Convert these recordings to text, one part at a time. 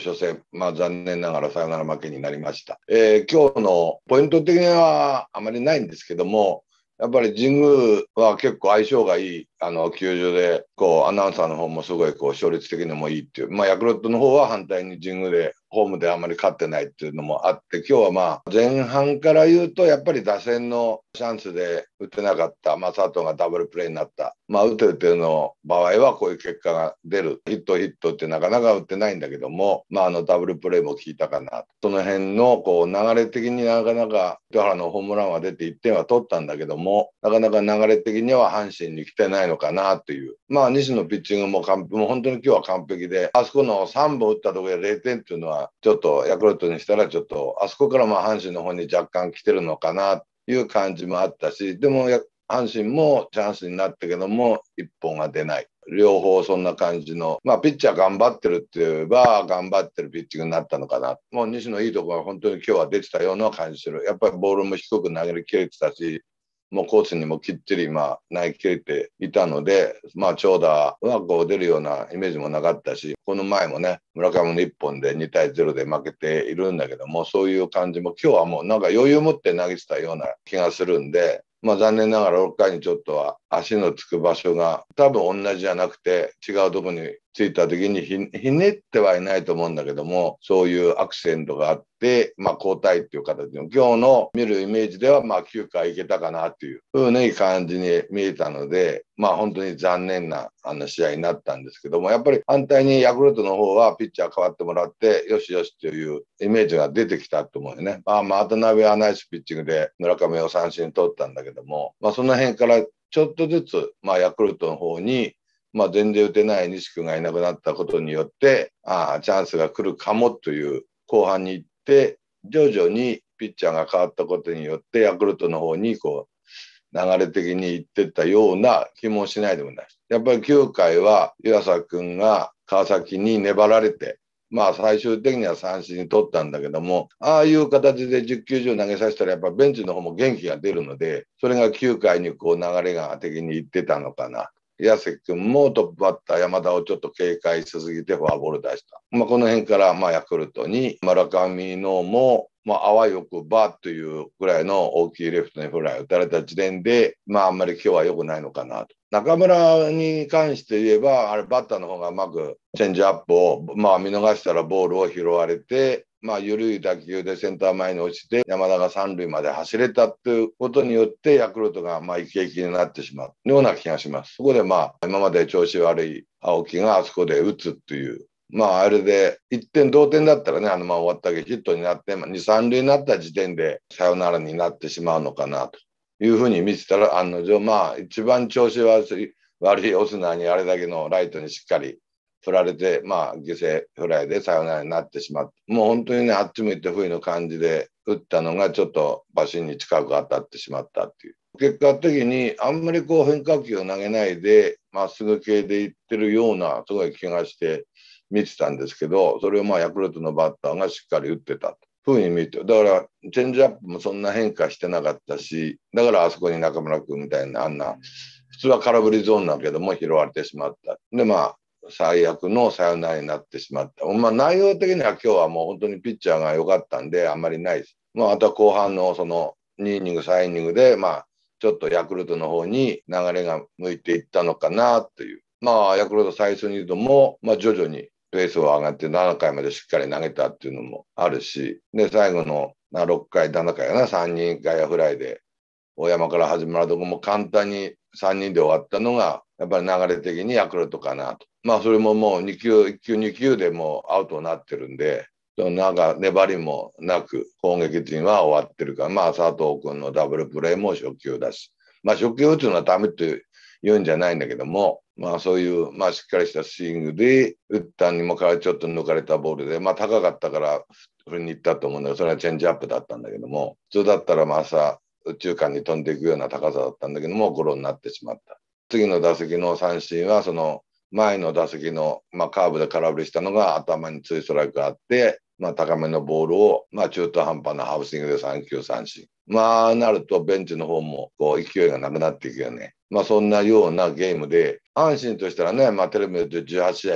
初戦、まあ、残念ながらサヨナラ負けになりました。えー、今日のポイント的にはあまりないんですけども、やっぱり神宮は結構相性がいい、あの、球場で、こう、アナウンサーの方もすごい、こう、勝率的にもいいっていう。まあ、ヤクルトの方は反対に神宮でホームであんまり勝ってないっていうのもあって、今日はまあ、前半から言うと、やっぱり打線のチャンスで打てなかった、まあ、佐藤がダブルプレーになった、まあ、打てるっていうの場合は、こういう結果が出る、ヒット、ヒットってなかなか打ってないんだけども、まあ、あのダブルプレーも効いたかな、その辺のこう流れ的になかなか、糸原のホームランは出て1点は取ったんだけども、なかなか流れ的には阪神に来てないのかなという、まあ、西のピッチングも完もう本当に今日は完璧で、あそこの3本打ったところで0点っていうのは、ちょっとヤクルトにしたら、ちょっと、あそこからまあ阪神の方に若干来てるのかなという感じもあったし、でも、阪神もチャンスになったけども、一本が出ない。両方そんな感じの、まあ、ピッチャー頑張ってるって言えば、頑張ってるピッチングになったのかな。もう西のいいところが本当に今日は出てたような感じする。やっぱりボールも低く投げきれてたし、もうコースにもきっちり、まあ、投げ切れていたので、まあ、長打はこう出るようなイメージもなかったし、この前もね、村上の1本で2対0で負けているんだけども、そういう感じも、今日はもうなんか余裕持って投げてたような気がするんで、まあ、残念ながら6回にちょっとは足のつく場所が多分同じじゃなくて違うとこについた時にひひねってはいないと思うんだけども、そういうアクセントがあって、まあ交代っていう形の、今日の見るイメージではまあ9回いけたかなっていうふうに感じに見えたので、まあ本当に残念なあの試合になったんですけども、やっぱり反対にヤクルトの方はピッチャー変わってもらって、よしよしというイメージが出てきたと思うよね。まあ、まあ、渡辺はナイスピッチングで村上を三振取ったんだけども、まあその辺からちょっとずつ、まあ、ヤクルトの方にまあ、全然打てない西君がいなくなったことによって、ああ、チャンスが来るかもという後半に行って、徐々にピッチャーが変わったことによって、ヤクルトの方にこう、流れ的に行ってったような気もしないでもない。やっぱり9回は湯浅君が川崎に粘られて、まあ最終的には三振に取ったんだけども、ああいう形で10球上投げさせたらやっぱベンチの方も元気が出るので、それが9回にこう流れが的にいってたのかな。矢瀬君もトップバッター山田をちょっと警戒しすぎてフォアボール出した、まあ、この辺からまあヤクルトに村上のも、まあ、あわよくばというぐらいの大きいレフトにフライを打たれた時点で、まあ、あんまり今日は良くないのかなと中村に関して言えばあれバッターの方がうまくチェンジアップを、まあ、見逃したらボールを拾われてまあ、緩い打球でセンター前に落ちて、山田が三塁まで走れたっていうことによって、ヤクルトが、まあ、イケイケになってしまうような気がします。そこで、まあ、今まで調子悪い青木があそこで打つっていう、まあ、あれで、1点同点だったらね、あのまあ、終わったけヒットになって、まあ、2、3塁になった時点で、サヨナラになってしまうのかなというふうに見てたら、案の定、まあ、一番調子悪い、悪いオスナにあれだけのライトにしっかり振られて、まあ、犠牲フライでサヨナラになってしまって、もう本当にね、あっち向いて不意の感じで打ったのが、ちょっとバシンに近く当たってしまったっていう。結果的に、あんまりこう変化球を投げないで、まっすぐ系でいってるような、すごい気がして見てたんですけど、それをまあ、ヤクルトのバッターがしっかり打ってた。ふうに見て、だから、チェンジアップもそんな変化してなかったし、だからあそこに中村君みたいな、あんな、普通は空振りゾーンだけども拾われてしまった。で、まあ、最悪のサヨナラになってしまった。まあ、内容的には今日はもう本当にピッチャーが良かったんで、あんまりないです。まあ、あとは後半のその2イニング、3イニングで、まあ、ちょっとヤクルトの方に流れが向いていったのかなという。まあ、ヤクルト最初にとも、まあ、徐々にペースを上がって7回までしっかり投げたっていうのもあるし、で、最後の6回、7回かな、3人外野フライで、大山から始まるとこも簡単に3人で終わったのが、やっぱり流れ的にヤクルトかなと。まあそれももう2球、1球、2球でもうアウトになってるんで、なんか粘りもなく攻撃陣は終わってるから、まあ佐藤君のダブルプレーも初球だし、まあ初球打つのはダメって言うんじゃないんだけども、まあそういう、まあしっかりしたスイングで、打ったにもからちょっと抜かれたボールで、まあ高かったから振りに行ったと思うんだけど、それはチェンジアップだったんだけども、普通だったらまあさ、宇宙間に飛んでいくような高さだったんだけども、ゴロになってしまった。次の打席の三振は、その前の打席の、まあ、カーブで空振りしたのが頭にツーストライクがあって、まあ、高めのボールを、まあ、中途半端なハウスイングで3球三振。まあ、なるとベンチの方もこう勢いがなくなっていくよね。まあ、そんなようなゲームで、阪神としたらね、まあ、テレビで18試合、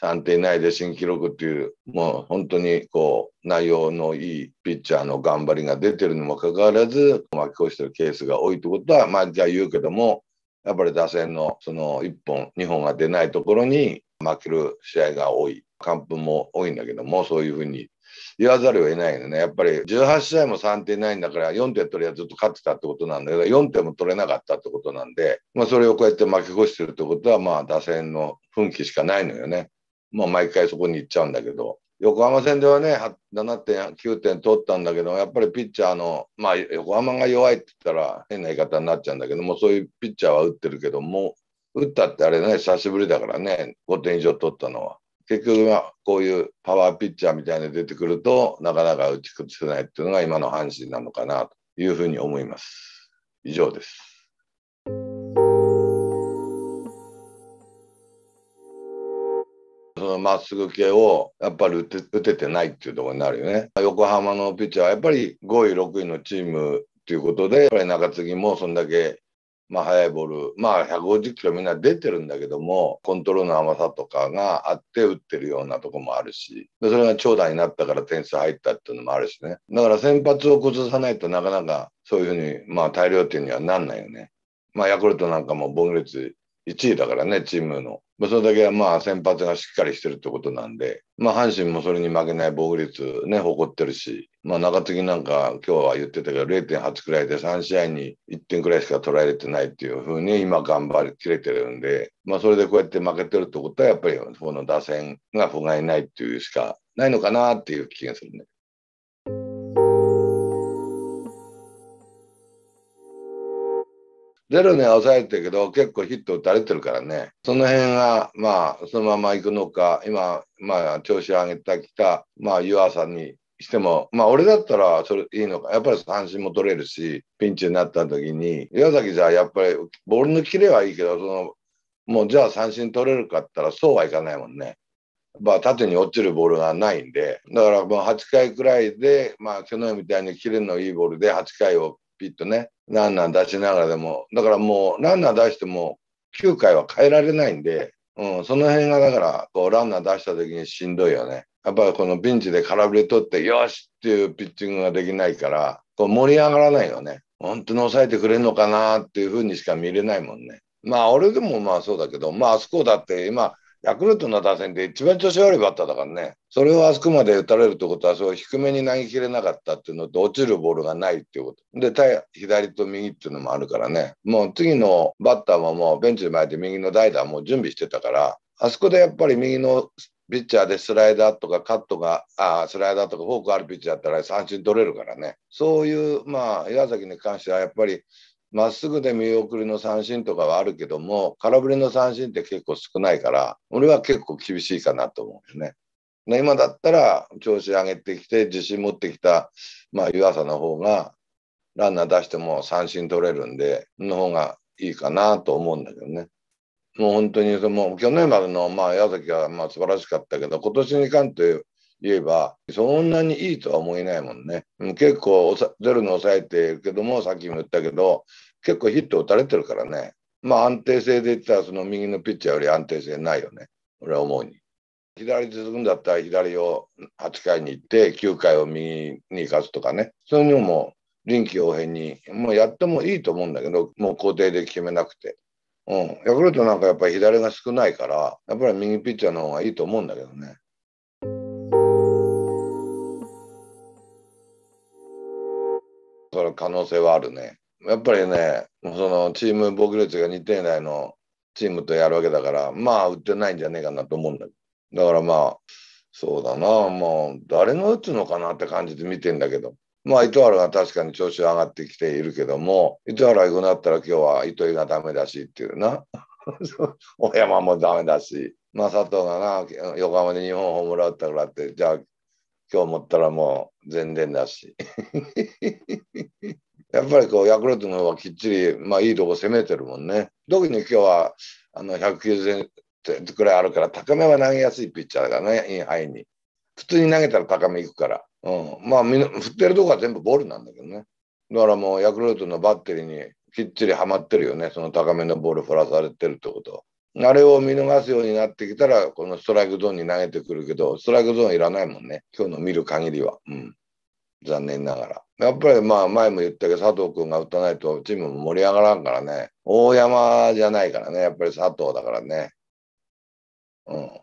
3点以内で新記録っていう、もう本当にこう、内容のいいピッチャーの頑張りが出てるにもかかわらず、負け越してるケースが多いってことは、まあ、じゃあ言うけども、やっぱり打線のその1本、2本が出ないところに負ける試合が多い、完封も多いんだけども、そういうふうに言わざるを得ないよね、やっぱり18試合も3点ないんだから、4点取りはずっと勝ってたってことなんだけど、4点も取れなかったってことなんで、まあ、それをこうやって負け越してるってことは、まあ、打線の奮起しかないのよね。まあ、毎回そこに行っちゃうんだけど、横浜戦ではね、7点、9点取ったんだけど、やっぱりピッチャーの、まあ、横浜が弱いって言ったら変な言い方になっちゃうんだけども、そういうピッチャーは打ってるけども、打ったってあれね、久しぶりだからね、5点以上取ったのは。結局はこういうパワーピッチャーみたいに出てくると、なかなか打ち崩せないっていうのが今の阪神なのかなというふうに思います。以上です。のまっすぐ系をやっぱり打て打ててないっていうところになるよね。横浜のピッチャーはやっぱり5位、6位のチームということで、やっぱり中継ぎもそんだけまあ、速いボール、まあ、150キロみんな出てるんだけども、コントロールの甘さとかがあって打ってるようなとこもあるし、それが長打になったから点数入ったっていうのもあるしね。だから先発を崩さないとなかなかそういうふうに、まあ、大量点にはなんないよね。まあ、ヤクルトなんかも防御率1位だからね、チームの。まあ、それだけまあ先発がしっかりしてるってことなんで、まあ、阪神もそれに負けない防御率、ね、誇ってるし、まあ、中継ぎなんか、今日は言ってたけど、0.8くらいで3試合に1点くらいしか取られてないっていうふうに、今、頑張りきれてるんで、まあ、それでこうやって負けてるってことは、やっぱりこの打線が不甲斐ないっていうしかないのかなっていう気がするね。ゼロには抑えてるけど、結構ヒット打たれてるからね。その辺が、まあ、そのまま行くのか、今、まあ、調子上げてきた、まあ、湯浅にしても、まあ、俺だったらそれいいのか。やっぱり三振も取れるし、ピンチになった時に、岩崎じゃやっぱり、ボールのキレはいいけど、その、もうじゃあ三振取れるかったら、そうはいかないもんね。まあ、縦に落ちるボールがないんで、だからもう8回くらいで、まあ、去年みたいにキレのいいボールで8回をピッとね、ランナー出しながらでも、だからもうランナー出しても9回は変えられないんで、うん、その辺がだから、こうランナー出した時にしんどいよね。やっぱりこのピンチで空振り取って、よしっていうピッチングができないから、こう盛り上がらないよね。本当に抑えてくれるのかなっていうふうにしか見れないもんね。まあ俺でもまあそうだけど、まああそこだって今、ヤクルトの打線で一番調子悪いバッターだからね、それをあそこまで打たれるってことは、そう低めに投げきれなかったっていうのと、落ちるボールがないっていうこと。で、対左と右っていうのもあるからね、もう次のバッターももうベンチで前で右の代打もう準備してたから、あそこでやっぱり右のピッチャーでスライダーとかカットが、あスライダーとかフォークあるピッチャーだったら三振取れるからね、そういう、まあ、岩崎に関してはやっぱりまっすぐで見送りの三振とかはあるけども、空振りの三振って結構少ないから、俺は結構厳しいかなと思うよね。今だったら調子上げてきて自信持ってきた、まあ、湯浅の方がランナー出しても三振取れるんで、の方がいいかなと思うんだけどね。もう本当にその去年までの、まあ、矢崎はまあ素晴らしかったけど、今年に関して言えば、そんなにいいとは思えないもんね。結構ゼロに抑えてるけども、さっきも言ったけど、結構ヒット打たれてるからね。まあ安定性で言ったら、その右のピッチャーより安定性ないよね。俺は思うに。左続くんだったら左を8回に行って9回を右に行かすとかねそういうのも臨機応変にもうやってもいいと思うんだけどもう肯定で決めなくて、うん、ヤクルトなんかやっぱり左が少ないからやっぱり右ピッチャーの方がいいと思うんだけどね。その可能性はあるね。やっぱりね、そのチーム防御率が2点以内のチームとやるわけだから、まあ、打ってないんじゃねえかなと思うんだけど。だからまあ、そうだな、もう誰が打つのかなって感じで見てんだけど。まあ、糸原が確かに調子上がってきているけども、糸原行くなったら今日は糸井がダメだしっていうな。大 山もダメだし、まあ、佐藤がな、横浜で日本ホームラン打ったからって、じゃあ今日思ったらもう全然だし。やっぱりこうヤクルトの方はきっちり、まあ、いいとこ攻めてるもんね。特に今日はあの190点くらいあるから高めは投げやすいピッチャーだからね、インハイに。普通に投げたら高めいくから。うん、まあみんな振ってるとこは全部ボールなんだけどね。だからもうヤクルトのバッテリーにきっちりはまってるよね、その高めのボール振らされてるってことは。あれを見逃すようになってきたら、このストライクゾーンに投げてくるけど、ストライクゾーンいらないもんね、今日の見る限りは。うん、残念ながら。やっぱりまあ前も言ったけど、佐藤君が打たないとチームも盛り上がらんからね、大山じゃないからね、やっぱり佐藤だからね。うん